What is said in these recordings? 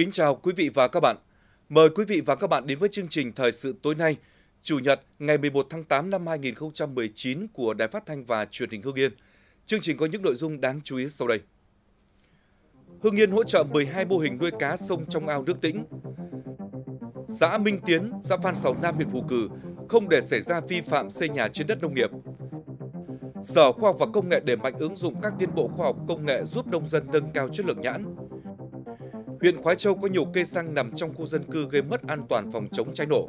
Kính chào quý vị và các bạn. Mời quý vị và các bạn đến với chương trình Thời sự tối nay, Chủ nhật ngày 11 tháng 8 năm 2019 của Đài Phát Thanh và Truyền hình Hương Yên. Chương trình có những nội dung đáng chú ý sau đây. Hương Yên hỗ trợ 12 mô hình nuôi cá sông trong ao nước tĩnh. Xã Minh Tiến, xã Phan Sầu Nam huyện Phú Cử không để xảy ra vi phạm xây nhà trên đất nông nghiệp. Sở Khoa học và Công nghệ để mạnh ứng dụng các tiến bộ khoa học công nghệ giúp nông dân nâng cao chất lượng nhãn, huyện Khói Châu có nhiều cây xăng nằm trong khu dân cư gây mất an toàn phòng chống cháy nổ.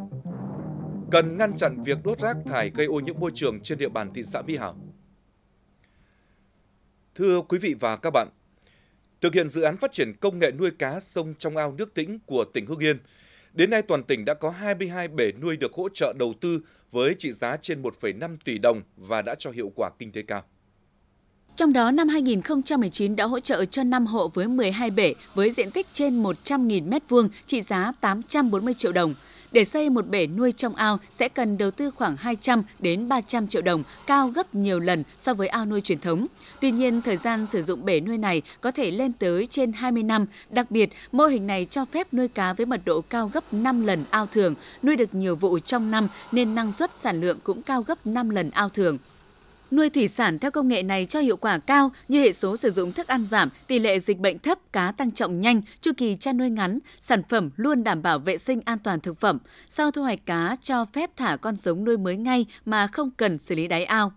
Cần ngăn chặn việc đốt rác thải gây ô nhiễm môi trường trên địa bàn thị xã Mỹ Hảo. Thưa quý vị và các bạn, thực hiện dự án phát triển công nghệ nuôi cá sông trong ao nước tĩnh của tỉnh Hưng Yên, đến nay toàn tỉnh đã có 22 bể nuôi được hỗ trợ đầu tư với trị giá trên 1,5 tỷ đồng và đã cho hiệu quả kinh tế cao. Trong đó, năm 2019 đã hỗ trợ cho 5 hộ với 12 bể với diện tích trên 100.000 m2 trị giá 840 triệu đồng. Để xây một bể nuôi trong ao sẽ cần đầu tư khoảng 200 đến 300 triệu đồng, cao gấp nhiều lần so với ao nuôi truyền thống. Tuy nhiên, thời gian sử dụng bể nuôi này có thể lên tới trên 20 năm. Đặc biệt, mô hình này cho phép nuôi cá với mật độ cao gấp 5 lần ao thường, nuôi được nhiều vụ trong năm nên năng suất sản lượng cũng cao gấp 5 lần ao thường nuôi thủy sản theo công nghệ này cho hiệu quả cao như hệ số sử dụng thức ăn giảm, tỷ lệ dịch bệnh thấp, cá tăng trọng nhanh, chu kỳ chăn nuôi ngắn, sản phẩm luôn đảm bảo vệ sinh an toàn thực phẩm. Sau thu hoạch cá cho phép thả con giống nuôi mới ngay mà không cần xử lý đáy ao.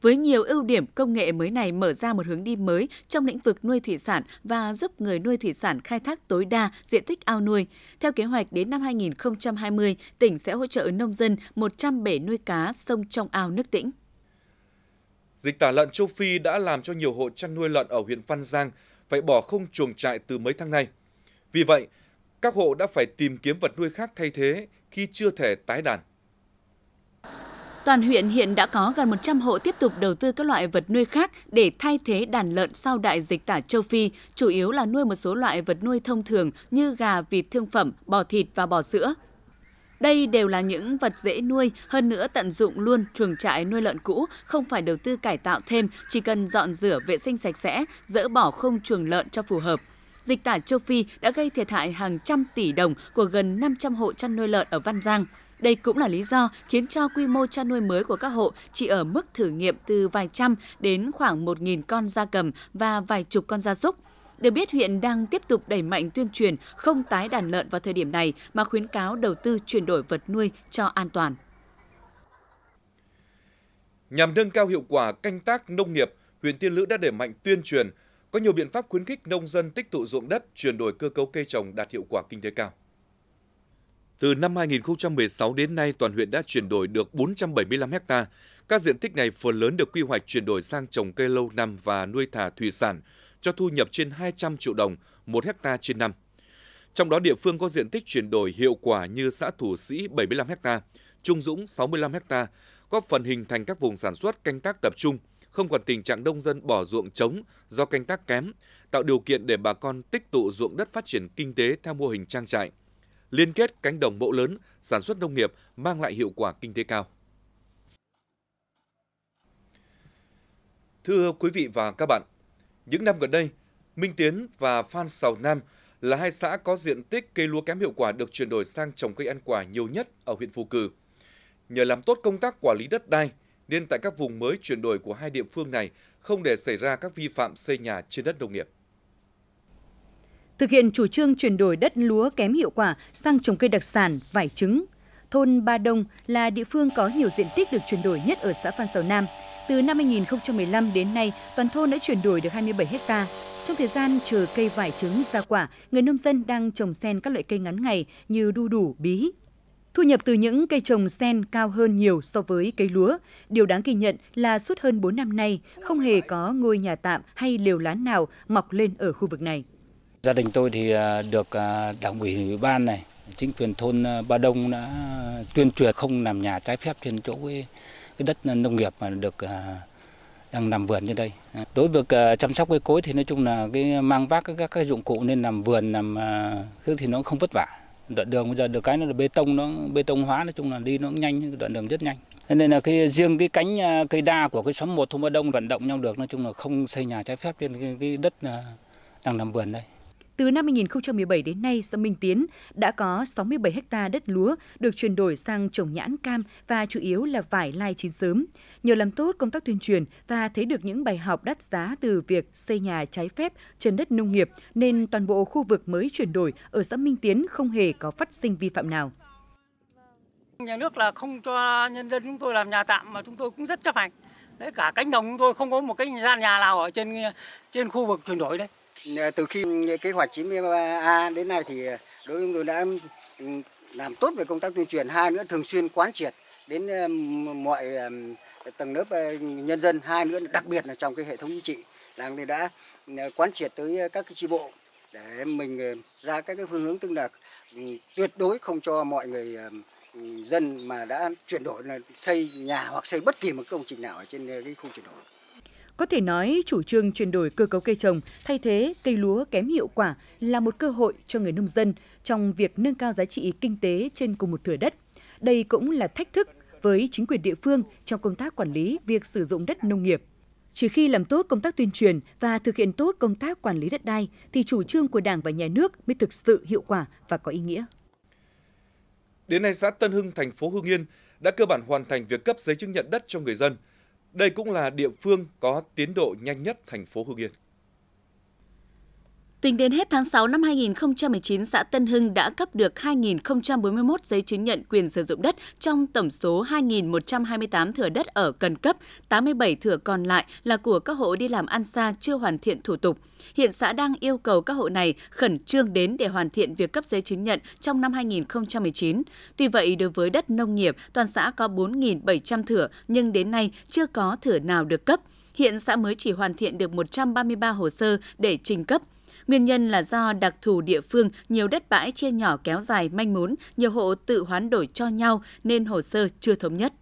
Với nhiều ưu điểm, công nghệ mới này mở ra một hướng đi mới trong lĩnh vực nuôi thủy sản và giúp người nuôi thủy sản khai thác tối đa diện tích ao nuôi. Theo kế hoạch, đến năm 2020, tỉnh sẽ hỗ trợ nông dân 100 bể nuôi cá sông trong ao nước tĩnh. Dịch tả lợn châu Phi đã làm cho nhiều hộ chăn nuôi lợn ở huyện Văn Giang phải bỏ không chuồng trại từ mấy tháng nay. Vì vậy, các hộ đã phải tìm kiếm vật nuôi khác thay thế khi chưa thể tái đàn. Toàn huyện hiện đã có gần 100 hộ tiếp tục đầu tư các loại vật nuôi khác để thay thế đàn lợn sau đại dịch tả châu Phi, chủ yếu là nuôi một số loại vật nuôi thông thường như gà, vịt thương phẩm, bò thịt và bò sữa. Đây đều là những vật dễ nuôi, hơn nữa tận dụng luôn chuồng trại nuôi lợn cũ, không phải đầu tư cải tạo thêm, chỉ cần dọn rửa vệ sinh sạch sẽ, dỡ bỏ không chuồng lợn cho phù hợp. Dịch tả châu Phi đã gây thiệt hại hàng trăm tỷ đồng của gần 500 hộ chăn nuôi lợn ở Văn Giang. Đây cũng là lý do khiến cho quy mô chăn nuôi mới của các hộ chỉ ở mức thử nghiệm từ vài trăm đến khoảng 1.000 con da cầm và vài chục con da súc. Được biết huyện đang tiếp tục đẩy mạnh tuyên truyền không tái đàn lợn vào thời điểm này mà khuyến cáo đầu tư chuyển đổi vật nuôi cho an toàn. Nhằm nâng cao hiệu quả canh tác nông nghiệp, huyện Tiên Lữ đã đẩy mạnh tuyên truyền, có nhiều biện pháp khuyến khích nông dân tích tụ ruộng đất, chuyển đổi cơ cấu cây trồng đạt hiệu quả kinh tế cao. Từ năm 2016 đến nay, toàn huyện đã chuyển đổi được 475 ha. Các diện tích này phần lớn được quy hoạch chuyển đổi sang trồng cây lâu năm và nuôi thả thủy sản, cho thu nhập trên 200 triệu đồng một hecta trên năm. Trong đó địa phương có diện tích chuyển đổi hiệu quả như xã Thủ Sĩ 75 hecta, Trung Dũng 65 hecta, góp phần hình thành các vùng sản xuất canh tác tập trung, không còn tình trạng đông dân bỏ ruộng trống do canh tác kém, tạo điều kiện để bà con tích tụ ruộng đất phát triển kinh tế theo mô hình trang trại. Liên kết cánh đồng mẫu lớn, sản xuất nông nghiệp mang lại hiệu quả kinh tế cao. Thưa quý vị và các bạn, những năm gần đây, Minh Tiến và Phan Sào Nam là hai xã có diện tích cây lúa kém hiệu quả được chuyển đổi sang trồng cây ăn quả nhiều nhất ở huyện Phù Cử. Nhờ làm tốt công tác quản lý đất đai, nên tại các vùng mới chuyển đổi của hai địa phương này không để xảy ra các vi phạm xây nhà trên đất nông nghiệp. Thực hiện chủ trương chuyển đổi đất lúa kém hiệu quả sang trồng cây đặc sản, vải trứng, thôn Ba Đông là địa phương có nhiều diện tích được chuyển đổi nhất ở xã Phan Sầu Nam. Từ năm 2015 đến nay, toàn thôn đã chuyển đổi được 27 hecta. Trong thời gian chờ cây vải trứng ra quả, người nông dân đang trồng sen các loại cây ngắn ngày như đu đủ, bí. Thu nhập từ những cây trồng sen cao hơn nhiều so với cây lúa. Điều đáng ghi nhận là suốt hơn 4 năm nay, không hề có ngôi nhà tạm hay liều lán nào mọc lên ở khu vực này. Gia đình tôi thì à, được à, đảng ủy ủy ban này, chính quyền thôn à, Ba Đông đã tuyên truyền không làm nhà trái phép trên chỗ cái đất nông nghiệp mà được à, đang làm vườn như đây. À, đối với à, chăm sóc cây cối thì nói chung là cái mang vác các cái dụng cụ nên làm vườn làm thứ thì nó không vất vả. Đoạn đường bây giờ được cái nó là bê tông nó bê tông hóa nói chung là đi nó cũng nhanh, đoạn đường rất nhanh. Thế nên là cái riêng cái cánh cây đa của cái xóm một thôn Ba Đông vận động nhau được nói chung là không xây nhà trái phép trên cái, cái đất đang làm vườn đây. Từ năm 2017 đến nay, xã Minh Tiến đã có 67 ha đất lúa được chuyển đổi sang trồng nhãn cam và chủ yếu là vải lai chín sớm. Nhờ làm tốt công tác tuyên truyền và thấy được những bài học đắt giá từ việc xây nhà trái phép trên đất nông nghiệp nên toàn bộ khu vực mới chuyển đổi ở xã Minh Tiến không hề có phát sinh vi phạm nào. Nhà nước là không cho nhân dân chúng tôi làm nhà tạm mà chúng tôi cũng rất chấp hành. Đấy cả cánh đồng chúng tôi không có một cái gian nhà nào ở trên trên khu vực chuyển đổi đấy. Từ khi kế hoạch 93A đến nay thì đối với tôi đã ừ, làm tốt về công tác tuyên truyền. Hai nữa thường xuyên quán triệt đến ờ, mọi ờ, tầng lớp ờ, nhân dân. Hai nữa đặc biệt là trong cái hệ thống chính trị là thì đã quán triệt tới các cái chi bộ để mình ra các cái phương hướng tức là ừ, tuyệt đối không cho mọi người ừ, dân mà đã chuyển đổi là xây nhà hoặc xây bất kỳ một công trình nào ở trên cái khu chuyển đổi có thể nói, chủ trương chuyển đổi cơ cấu cây trồng, thay thế cây lúa kém hiệu quả là một cơ hội cho người nông dân trong việc nâng cao giá trị kinh tế trên cùng một thửa đất. Đây cũng là thách thức với chính quyền địa phương trong công tác quản lý việc sử dụng đất nông nghiệp. Chỉ khi làm tốt công tác tuyên truyền và thực hiện tốt công tác quản lý đất đai thì chủ trương của Đảng và Nhà nước mới thực sự hiệu quả và có ý nghĩa. Đến nay, xã Tân Hưng, thành phố Hưng Yên đã cơ bản hoàn thành việc cấp giấy chứng nhận đất cho người dân – đây cũng là địa phương có tiến độ nhanh nhất thành phố Hưng Yên. Tính đến hết tháng 6 năm 2019, xã Tân Hưng đã cấp được 2.041 giấy chứng nhận quyền sử dụng đất trong tổng số 2.128 thửa đất ở cần cấp, 87 thửa còn lại là của các hộ đi làm ăn xa chưa hoàn thiện thủ tục. Hiện xã đang yêu cầu các hộ này khẩn trương đến để hoàn thiện việc cấp giấy chứng nhận trong năm 2019. Tuy vậy, đối với đất nông nghiệp, toàn xã có 4.700 thửa nhưng đến nay chưa có thửa nào được cấp. Hiện xã mới chỉ hoàn thiện được 133 hồ sơ để trình cấp – Nguyên nhân là do đặc thù địa phương, nhiều đất bãi chia nhỏ kéo dài manh mún, nhiều hộ tự hoán đổi cho nhau nên hồ sơ chưa thống nhất.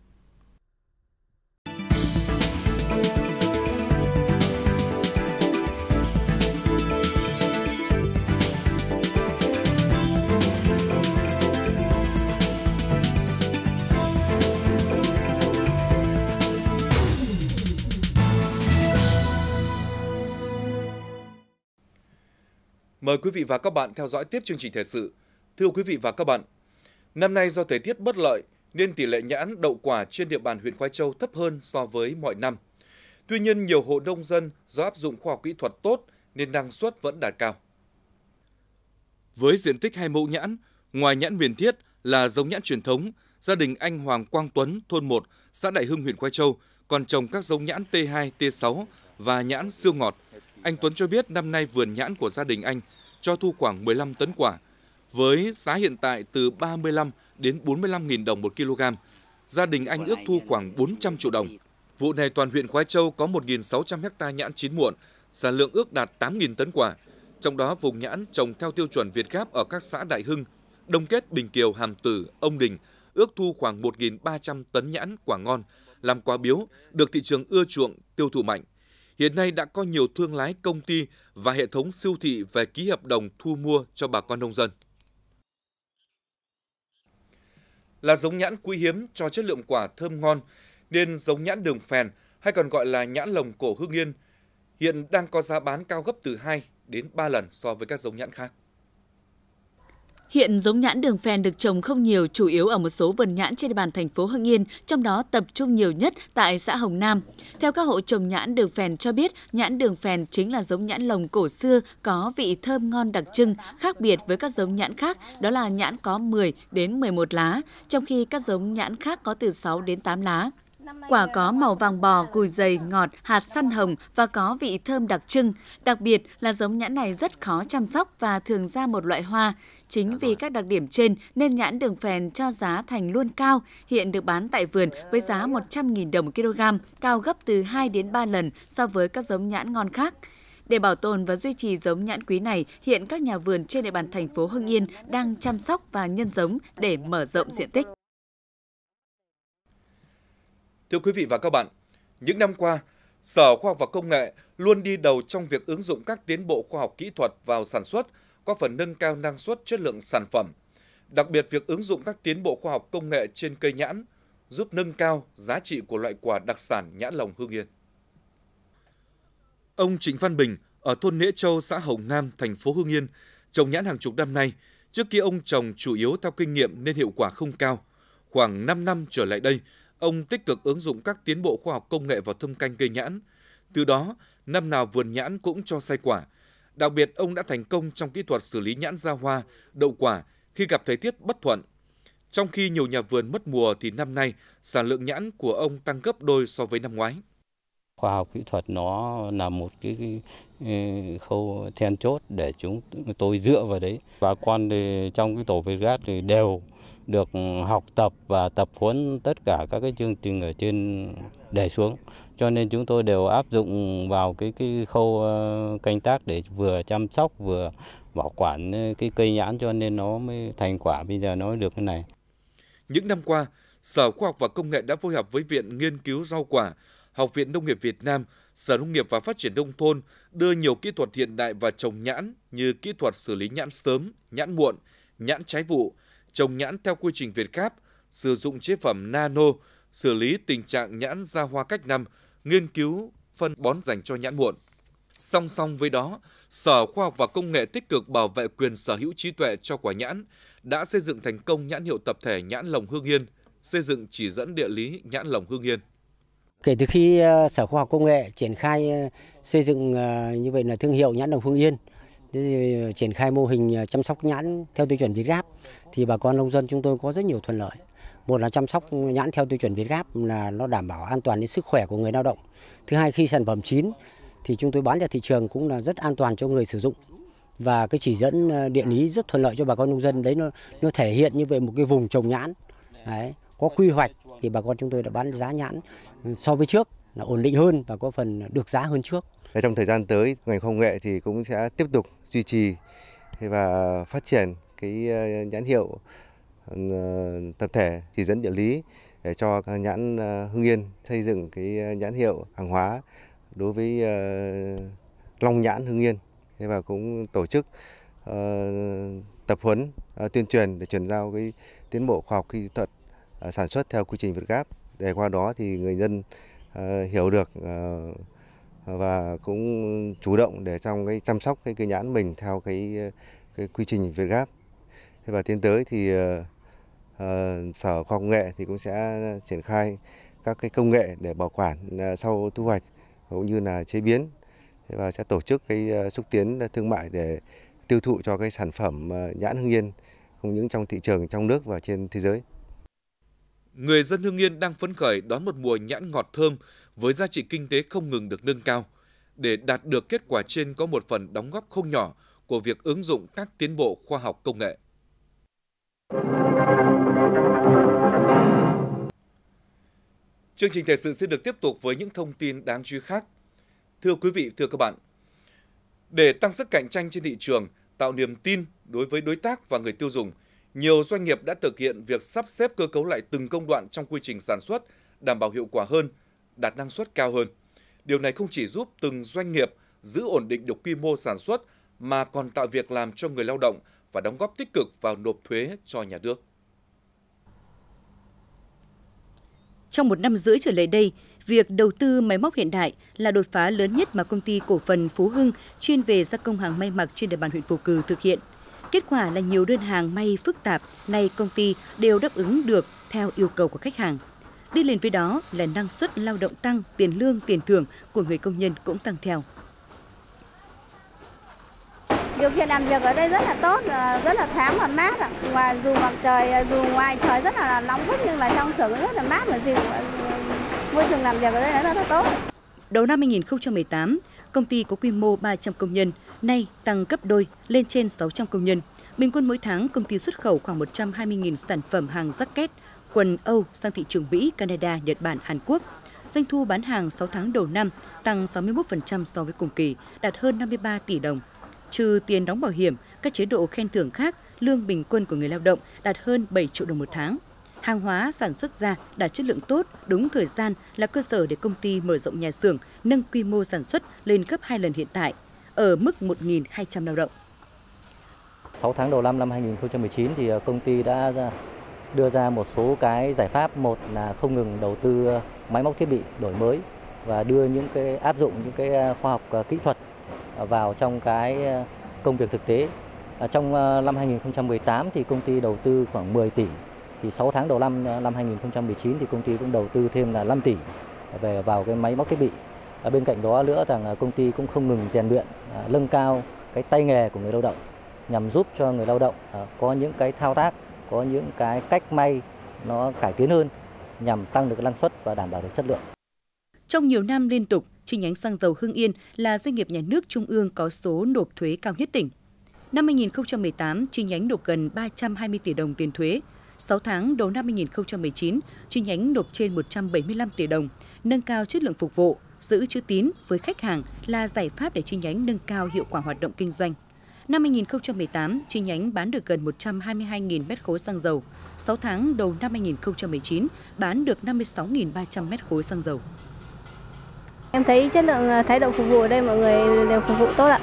Mời quý vị và các bạn theo dõi tiếp chương trình thời sự. Thưa quý vị và các bạn, năm nay do thời tiết bất lợi nên tỷ lệ nhãn đậu quả trên địa bàn huyện Khoai Châu thấp hơn so với mọi năm. Tuy nhiên, nhiều hộ nông dân do áp dụng khoa học kỹ thuật tốt nên năng suất vẫn đạt cao. Với diện tích hai mẫu nhãn, ngoài nhãn miền thiết là giống nhãn truyền thống, gia đình anh Hoàng Quang Tuấn, thôn 1, xã Đại Hưng, huyện Khoai Châu còn trồng các giống nhãn T2, T6 và nhãn siêu ngọt anh Tuấn cho biết năm nay vườn nhãn của gia đình anh cho thu khoảng 15 tấn quả, với giá hiện tại từ 35 đến 45.000 đồng một kg. Gia đình anh ước thu khoảng 400 triệu đồng. Vụ này toàn huyện Khói Châu có 1.600 ha nhãn chín muộn, sản lượng ước đạt 8.000 tấn quả. Trong đó vùng nhãn trồng theo tiêu chuẩn Việt Gáp ở các xã Đại Hưng, Đông Kết, Bình Kiều, Hàm Tử, Ông Đình ước thu khoảng 1.300 tấn nhãn quả ngon, làm quả biếu, được thị trường ưa chuộng, tiêu thụ mạnh hiện nay đã có nhiều thương lái công ty và hệ thống siêu thị về ký hợp đồng thu mua cho bà con nông dân. Là giống nhãn quý hiếm cho chất lượng quả thơm ngon, nên giống nhãn đường phèn hay còn gọi là nhãn lồng cổ Hương Yên hiện đang có giá bán cao gấp từ 2 đến 3 lần so với các giống nhãn khác. Hiện giống nhãn đường phèn được trồng không nhiều, chủ yếu ở một số vườn nhãn trên địa bàn thành phố Hưng Yên, trong đó tập trung nhiều nhất tại xã Hồng Nam. Theo các hộ trồng nhãn đường phèn cho biết, nhãn đường phèn chính là giống nhãn lồng cổ xưa có vị thơm ngon đặc trưng, khác biệt với các giống nhãn khác, đó là nhãn có 10 đến 11 lá, trong khi các giống nhãn khác có từ 6 đến 8 lá. Quả có màu vàng bò, cùi dày, ngọt, hạt săn hồng và có vị thơm đặc trưng. Đặc biệt là giống nhãn này rất khó chăm sóc và thường ra một loại hoa. Chính dạ vì vâng các đặc điểm trên nên nhãn đường phèn cho giá thành luôn cao, hiện được bán tại vườn với giá 100.000 dạ vâng đồng kg, cao gấp từ 2 đến 3 lần so với các giống nhãn ngon khác. Để bảo tồn và duy trì giống nhãn quý này, hiện các nhà vườn trên địa bàn thành phố Hưng Yên đang chăm sóc và nhân giống để mở rộng diện tích. Thưa quý vị và các bạn, những năm qua, Sở Khoa học và Công nghệ luôn đi đầu trong việc ứng dụng các tiến bộ khoa học kỹ thuật vào sản xuất – có phần nâng cao năng suất chất lượng sản phẩm. Đặc biệt, việc ứng dụng các tiến bộ khoa học công nghệ trên cây nhãn giúp nâng cao giá trị của loại quả đặc sản nhãn lồng Hương Yên. Ông Trịnh Văn Bình ở thôn Nghĩa Châu, xã Hồng Nam, thành phố Hương Yên, trồng nhãn hàng chục năm nay. Trước kia ông trồng chủ yếu theo kinh nghiệm nên hiệu quả không cao. Khoảng 5 năm trở lại đây, ông tích cực ứng dụng các tiến bộ khoa học công nghệ vào thâm canh cây nhãn. Từ đó, năm nào vườn nhãn cũng cho sai quả, Đặc biệt, ông đã thành công trong kỹ thuật xử lý nhãn ra hoa, đậu quả khi gặp thời tiết bất thuận. Trong khi nhiều nhà vườn mất mùa thì năm nay, sản lượng nhãn của ông tăng gấp đôi so với năm ngoái. Khoa học kỹ thuật nó là một cái khâu then chốt để chúng tôi dựa vào đấy. Bà con thì trong cái tổ Việt thì đều được học tập và tập huấn tất cả các cái chương trình ở trên đề xuống cho nên chúng tôi đều áp dụng vào cái, cái khâu ờ, canh tác để vừa chăm sóc vừa bảo quản ờ, cái cây nhãn cho nên nó mới thành quả bây giờ nó được cái này. Những năm qua, Sở Khoa học và Công nghệ đã phối hợp với Viện Nghiên cứu Rau quả, Học viện Nông nghiệp Việt Nam, Sở Nông nghiệp và Phát triển Nông thôn đưa nhiều kỹ thuật hiện đại vào trồng nhãn như kỹ thuật xử lý nhãn sớm, nhãn muộn, nhãn trái vụ, trồng nhãn theo quy trình Việt Gáp, sử dụng chế phẩm nano, xử lý tình trạng nhãn ra hoa cách năm – nghiên cứu phân bón dành cho nhãn muộn. Song song với đó, Sở Khoa học và Công nghệ tích cực bảo vệ quyền sở hữu trí tuệ cho quả nhãn, đã xây dựng thành công nhãn hiệu tập thể nhãn lồng Hương Yên, xây dựng chỉ dẫn địa lý nhãn lồng Hương Yên. Kể từ khi ờ, Sở Khoa học Công nghệ triển khai ờ, xây dựng ờ, như vậy là thương hiệu nhãn lồng Hương Yên, triển khai mô hình chăm sóc nhãn theo tiêu chuẩn Việt Gáp thì bà con nông dân chúng tôi có rất nhiều thuận lợi một là chăm sóc nhãn theo tiêu chuẩn việt gáp là nó đảm bảo an toàn đến sức khỏe của người lao động thứ hai khi sản phẩm chín thì chúng tôi bán ra thị trường cũng là rất an toàn cho người sử dụng và cái chỉ dẫn ờ, địa lý rất thuận lợi cho bà con nông dân đấy nó nó thể hiện như vậy một cái vùng trồng nhãn đấy, có quy hoạch thì bà con chúng tôi đã bán giá nhãn so với trước là ổn định hơn và có phần được giá hơn trước trong thời gian tới ngành công nghệ thì cũng sẽ tiếp tục duy trì và phát triển cái ờ, nhãn hiệu Ờ, tập thể chỉ dẫn địa lý để cho nhãn ờ, Hưng Yên xây dựng cái ờ, nhãn hiệu hàng hóa đối với Long nhãn Hưng Yên và cũng tổ chức tập huấn tuyên truyền để chuyển giao cái tiến bộ khoa học kỹ thuật sản xuất theo quy trình Việt Gáp để qua đó thì người dân hiểu được và cũng chủ động để trong cái chăm sóc cái cây nhãn mình theo cái cái quy trình Việt Gáp. và tiến tới thì Ờ, sở khoa học nghệ thì cũng sẽ triển khai các cái công nghệ để bảo quản ờ, sau thu hoạch cũng như là chế biến và sẽ tổ chức cái ờ, xúc tiến thương mại để tiêu thụ cho cái sản phẩm nhãn Hưng Yên không những trong thị trường trong nước và trên thế giới. Người dân Hưng Yên đang phấn khởi đón một mùa nhãn ngọt thơm với giá trị kinh tế không ngừng được nâng cao. Để đạt được kết quả trên có một phần đóng góp không nhỏ của việc ứng dụng các tiến bộ khoa học công nghệ. Chương trình thời sự sẽ được tiếp tục với những thông tin đáng chú ý khác. Thưa quý vị, thưa các bạn, để tăng sức cạnh tranh trên thị trường, tạo niềm tin đối với đối tác và người tiêu dùng, nhiều doanh nghiệp đã thực hiện việc sắp xếp cơ cấu lại từng công đoạn trong quy trình sản xuất, đảm bảo hiệu quả hơn, đạt năng suất cao hơn. Điều này không chỉ giúp từng doanh nghiệp giữ ổn định được quy mô sản xuất mà còn tạo việc làm cho người lao động và đóng góp tích cực vào nộp thuế cho nhà nước. Trong một năm rưỡi trở lại đây, việc đầu tư máy móc hiện đại là đột phá lớn nhất mà công ty cổ phần Phú Hưng chuyên về gia công hàng may mặc trên địa bàn huyện Phú Cử thực hiện. Kết quả là nhiều đơn hàng may phức tạp nay công ty đều đáp ứng được theo yêu cầu của khách hàng. Đi liền với đó là năng suất lao động tăng, tiền lương, tiền thưởng của người công nhân cũng tăng theo điều kiện làm việc ở đây rất là tốt ờ, rất là thoáng và mát ngoài dù mặt trời ờ, dù ngoài trời rất là nóng bức nhưng mà trong xưởng rất là mát và dịu môi trường làm việc ở đây rất là tốt đầu năm 2018 công ty có quy mô 300 công nhân nay tăng gấp đôi lên trên 600 công nhân bình quân mỗi tháng công ty xuất khẩu khoảng 120.000 sản phẩm hàng jacket quần Âu sang thị trường Mỹ, Canada, Nhật Bản, Hàn Quốc doanh thu bán hàng 6 tháng đầu năm tăng 61% so với cùng kỳ, đạt hơn 53 tỷ đồng trừ tiền đóng bảo hiểm, các chế độ khen thưởng khác, lương bình quân của người lao động đạt hơn 7 triệu đồng một tháng. Hàng hóa sản xuất ra đạt chất lượng tốt, đúng thời gian là cơ sở để công ty mở rộng nhà xưởng, nâng quy mô sản xuất lên gấp 2 lần hiện tại, ở mức 1.200 lao động. 6 tháng đầu năm năm 2019 thì ờ, công ty đã đưa ra một số cái giải pháp một là không ngừng đầu tư ờ, máy móc thiết bị đổi mới và đưa những cái áp dụng những cái ờ, khoa học kỹ thuật vào trong cái ờ, công việc thực tế. À, trong ờ, năm 2018 thì công ty đầu tư khoảng 10 tỷ, thì 6 tháng đầu năm ờ, năm 2019 thì công ty cũng đầu tư thêm là 5 tỷ về vào cái máy móc thiết bị. Bên cạnh đó nữa rằng công ty cũng không ngừng rèn luyện, à, nâng cao cái tay nghề của người lao động nhằm giúp cho người lao động à, có những cái thao tác, có những cái cách may nó cải tiến hơn nhằm tăng được năng suất và đảm bảo được chất lượng. Trong nhiều năm liên tục, chi nhánh xăng dầu Hưng Yên là doanh nghiệp nhà nước trung ương có số nộp thuế cao nhất tỉnh. Năm 2018, chi nhánh nộp gần 320 tỷ đồng tiền thuế. 6 tháng đầu năm 2019, chi nhánh nộp trên 175 tỷ đồng, nâng cao chất lượng phục vụ, giữ chữ tín với khách hàng là giải pháp để chi nhánh nâng cao hiệu quả hoạt động kinh doanh. Năm 2018, chi nhánh bán được gần 122.000 mét khối xăng dầu. 6 tháng đầu năm 2019, bán được 56.300 mét khối xăng dầu. Em thấy chất lượng à, thái độ phục vụ ở đây mọi người đều phục vụ tốt ạ.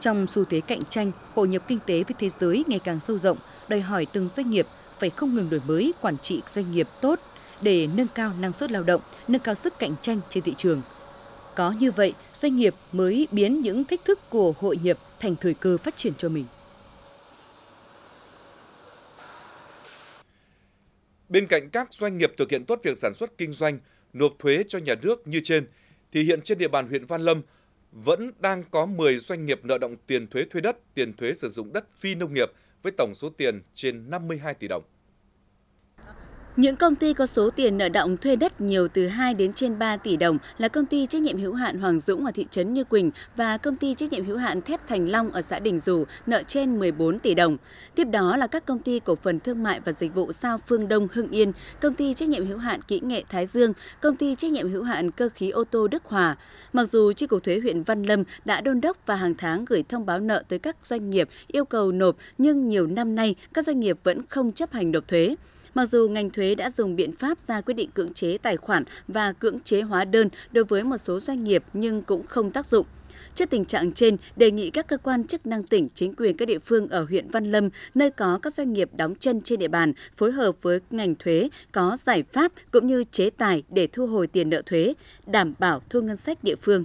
Trong xu thế cạnh tranh, hội nhập kinh tế với thế giới ngày càng sâu rộng, đòi hỏi từng doanh nghiệp phải không ngừng đổi mới quản trị doanh nghiệp tốt để nâng cao năng suất lao động, nâng cao sức cạnh tranh trên thị trường. Có như vậy, doanh nghiệp mới biến những thách thức của hội nhập thành thời cơ phát triển cho mình. Bên cạnh các doanh nghiệp thực hiện tốt việc sản xuất kinh doanh, nộp thuế cho nhà nước như trên – thì hiện trên địa bàn huyện Văn Lâm vẫn đang có 10 doanh nghiệp nợ động tiền thuế thuê đất, tiền thuế sử dụng đất phi nông nghiệp với tổng số tiền trên 52 tỷ đồng. Những công ty có số tiền nợ động thuê đất nhiều từ 2 đến trên 3 tỷ đồng là công ty trách nhiệm hữu hạn Hoàng Dũng ở thị trấn Như Quỳnh và công ty trách nhiệm hữu hạn Thép Thành Long ở xã Đình Dù nợ trên 14 tỷ đồng. Tiếp đó là các công ty cổ phần thương mại và dịch vụ Sao Phương Đông Hưng Yên, công ty trách nhiệm hữu hạn Kỹ nghệ Thái Dương, công ty trách nhiệm hữu hạn Cơ khí ô tô Đức Hòa. Mặc dù chi cục thuế huyện Văn Lâm đã đôn đốc và hàng tháng gửi thông báo nợ tới các doanh nghiệp yêu cầu nộp nhưng nhiều năm nay các doanh nghiệp vẫn không chấp hành nộp thuế. Mặc dù ngành thuế đã dùng biện pháp ra quyết định cưỡng chế tài khoản và cưỡng chế hóa đơn đối với một số doanh nghiệp nhưng cũng không tác dụng. Trước tình trạng trên, đề nghị các cơ quan chức năng tỉnh, chính quyền các địa phương ở huyện Văn Lâm, nơi có các doanh nghiệp đóng chân trên địa bàn, phối hợp với ngành thuế có giải pháp cũng như chế tài để thu hồi tiền nợ thuế, đảm bảo thu ngân sách địa phương.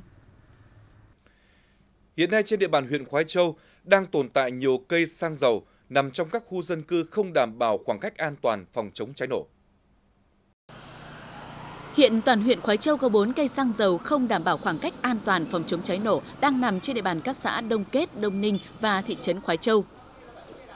Hiện nay trên địa bàn huyện Khói Châu đang tồn tại nhiều cây xăng dầu nằm trong các khu dân cư không đảm bảo khoảng cách an toàn phòng chống cháy nổ. Hiện toàn huyện Khói Châu có 4 cây xăng dầu không đảm bảo khoảng cách an toàn phòng chống cháy nổ đang nằm trên địa bàn các xã Đông Kết, Đông Ninh và thị trấn Khói Châu.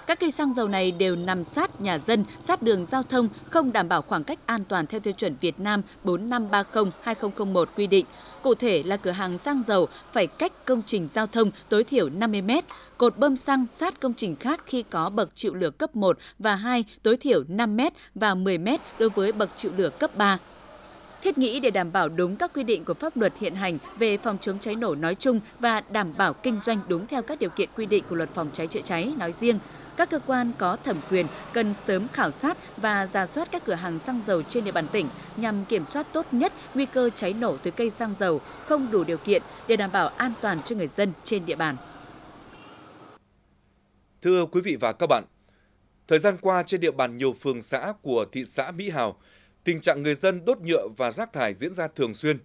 Các cây xăng dầu này đều nằm sát nhà dân, sát đường giao thông, không đảm bảo khoảng cách an toàn theo tiêu chuẩn Việt Nam 4530-2001 quy định. Cụ thể là cửa hàng xăng dầu phải cách công trình giao thông tối thiểu 50 m, cột bơm xăng sát công trình khác khi có bậc chịu lửa cấp 1 và 2 tối thiểu 5 m và 10 m đối với bậc chịu lửa cấp 3 thiết nghĩ để đảm bảo đúng các quy định của pháp luật hiện hành về phòng chống cháy nổ nói chung và đảm bảo kinh doanh đúng theo các điều kiện quy định của luật phòng cháy chữa cháy nói riêng các cơ quan có thẩm quyền cần sớm khảo sát và ra soát các cửa hàng xăng dầu trên địa bàn tỉnh nhằm kiểm soát tốt nhất nguy cơ cháy nổ từ cây xăng dầu không đủ điều kiện để đảm bảo an toàn cho người dân trên địa bàn. Thưa quý vị và các bạn, thời gian qua trên địa bàn nhiều phường xã của thị xã Mỹ Hào, tình trạng người dân đốt nhựa và rác thải diễn ra thường xuyên.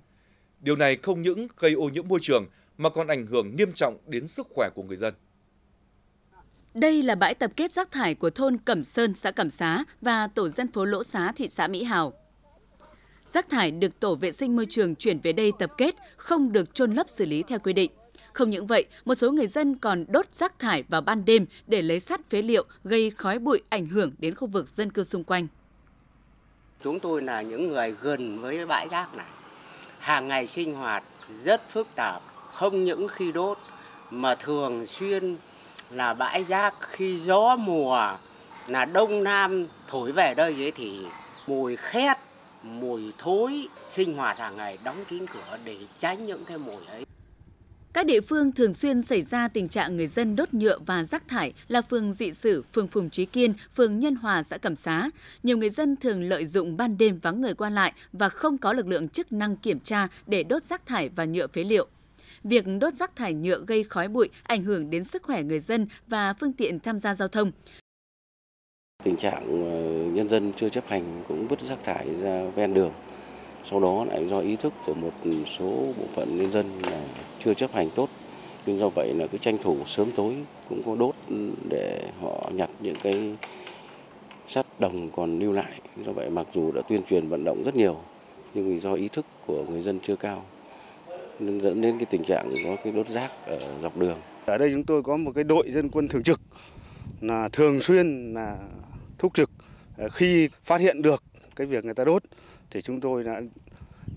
Điều này không những gây ô nhiễm môi trường mà còn ảnh hưởng nghiêm trọng đến sức khỏe của người dân. Đây là bãi tập kết rác thải của thôn Cẩm Sơn, xã Cẩm Xá và tổ dân phố Lỗ Xá, thị xã Mỹ Hào. Rác thải được tổ vệ sinh môi trường chuyển về đây tập kết, không được chôn lấp xử lý theo quy định. Không những vậy, một số người dân còn đốt rác thải vào ban đêm để lấy sắt phế liệu gây khói bụi ảnh hưởng đến khu vực dân cư xung quanh. Chúng tôi là những người gần với bãi rác này. Hàng ngày sinh hoạt rất phức tạp, không những khi đốt mà thường xuyên là bãi rác khi gió mùa là đông nam thổi về đây ấy thì mùi khét mùi thối sinh hoạt hàng ngày đóng kín cửa để tránh những cái mùi ấy các địa phương thường xuyên xảy ra tình trạng người dân đốt nhựa và rác thải là phường Dị Sử, phường Phùng Trí Kiên, phường Nhân Hòa, xã Cẩm Xá. Nhiều người dân thường lợi dụng ban đêm vắng người qua lại và không có lực lượng chức năng kiểm tra để đốt rác thải và nhựa phế liệu việc đốt rác thải nhựa gây khói bụi ảnh hưởng đến sức khỏe người dân và phương tiện tham gia giao thông. Tình trạng ờ, nhân dân chưa chấp hành cũng vứt rác thải ra ven đường. Sau đó lại do ý thức của một số bộ phận nhân dân là chưa chấp hành tốt nhưng do vậy là cứ tranh thủ sớm tối cũng có đốt để họ nhặt những cái sắt đồng còn lưu lại do vậy mặc dù đã tuyên truyền vận động rất nhiều nhưng vì do ý thức của người dân chưa cao nên dẫn đến cái tình trạng có cái đốt rác ở dọc đường. Ở đây chúng tôi có một cái đội dân quân thường trực là thường xuyên là thúc trực ờ, khi phát hiện được cái việc người ta đốt thì chúng tôi đã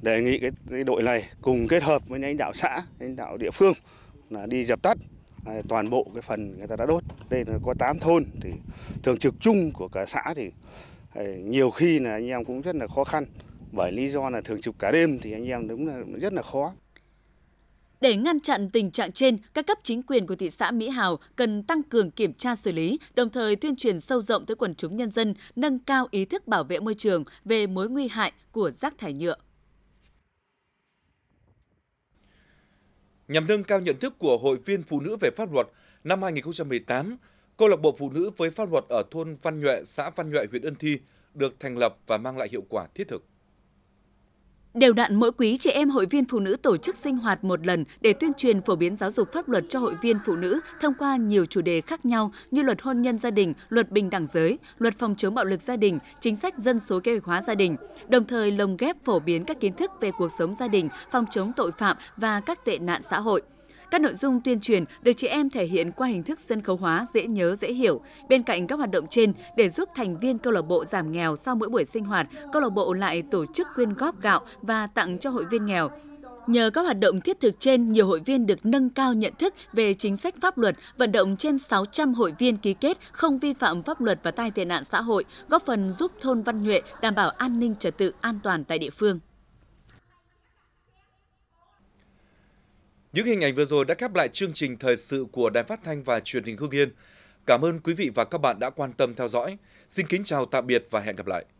đề nghị cái, cái đội này cùng kết hợp với lãnh đạo xã, lãnh đạo địa phương là đi dập tắt à, toàn bộ cái phần người ta đã đốt. Đây là có 8 thôn thì thường trực chung của cả xã thì à, nhiều khi là anh em cũng rất là khó khăn bởi lý do là thường trực cả đêm thì anh em đúng là rất là khó để ngăn chặn tình trạng trên, các cấp chính quyền của thị xã Mỹ Hào cần tăng cường kiểm tra xử lý, đồng thời tuyên truyền sâu rộng tới quần chúng nhân dân nâng cao ý thức bảo vệ môi trường về mối nguy hại của rác thải nhựa. Nhằm nâng cao nhận thức của hội viên phụ nữ về pháp luật, năm 2018, câu lạc bộ phụ nữ với pháp luật ở thôn Văn Nhuệ, xã Văn Nhuệ, huyện Ân Thi được thành lập và mang lại hiệu quả thiết thực. Đều đặn mỗi quý, chị em hội viên phụ nữ tổ chức sinh hoạt một lần để tuyên truyền phổ biến giáo dục pháp luật cho hội viên phụ nữ thông qua nhiều chủ đề khác nhau như luật hôn nhân gia đình, luật bình đẳng giới, luật phòng chống bạo lực gia đình, chính sách dân số kế hoạch hóa gia đình, đồng thời lồng ghép phổ biến các kiến thức về cuộc sống gia đình, phòng chống tội phạm và các tệ nạn xã hội – các nội dung tuyên truyền được chị em thể hiện qua hình thức sân khấu hóa dễ nhớ dễ hiểu. Bên cạnh các hoạt động trên để giúp thành viên câu lạc bộ giảm nghèo sau mỗi buổi sinh hoạt, câu lạc bộ lại tổ chức quyên góp gạo và tặng cho hội viên nghèo. Nhờ các hoạt động thiết thực trên, nhiều hội viên được nâng cao nhận thức về chính sách pháp luật, vận động trên 600 hội viên ký kết không vi phạm pháp luật và tai tệ nạn xã hội, góp phần giúp thôn Văn Nhuệ đảm bảo an ninh trật tự an toàn tại địa phương. Những hình ảnh vừa rồi đã khép lại chương trình thời sự của Đài Phát thanh và Truyền hình Hưng Yên. Cảm ơn quý vị và các bạn đã quan tâm theo dõi. Xin kính chào tạm biệt và hẹn gặp lại.